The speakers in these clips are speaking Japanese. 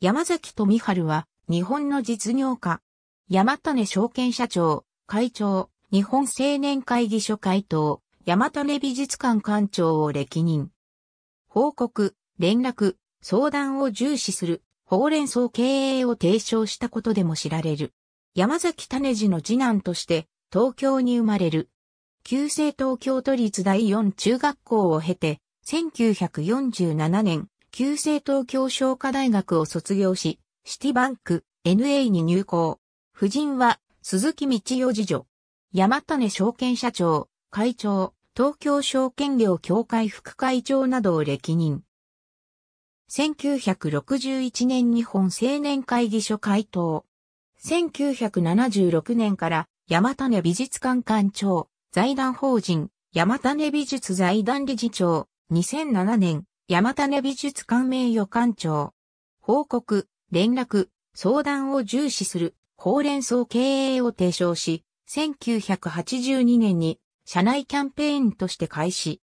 山崎富春は、日本の実業家。山種証券社長、会長、日本青年会議所会頭、山種美術館館長を歴任。報告、連絡、相談を重視する、ほうれん草経営を提唱したことでも知られる。山崎種次の次男として、東京に生まれる。旧制東京都立第四中学校を経て、1947年、旧制東京商科大学を卒業し、シティバンク、NA に入校。夫人は、鈴木道代次女。山種証券社長、会長、東京証券業協会副会長などを歴任。1961年日本青年会議所会頭。1976年から山種美術館館長、財団法人、山種美術財団理事長、2007年、山種美術館名誉館長。報告、連絡、相談を重視する、ほうれん草経営を提唱し、1982年に社内キャンペーンとして開始。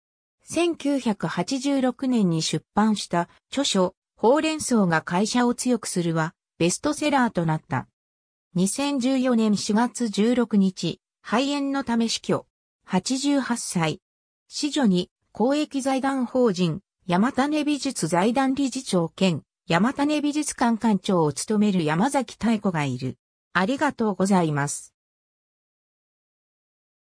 1986年に出版した著書、ほうれん草が会社を強くするは、ベストセラーとなった。2014年4月16日、肺炎のため死去。88歳。死女に公益財団法人山種美術財団理事長兼、山種美術館館長を務める山崎妙子がいる。ありがとうございます。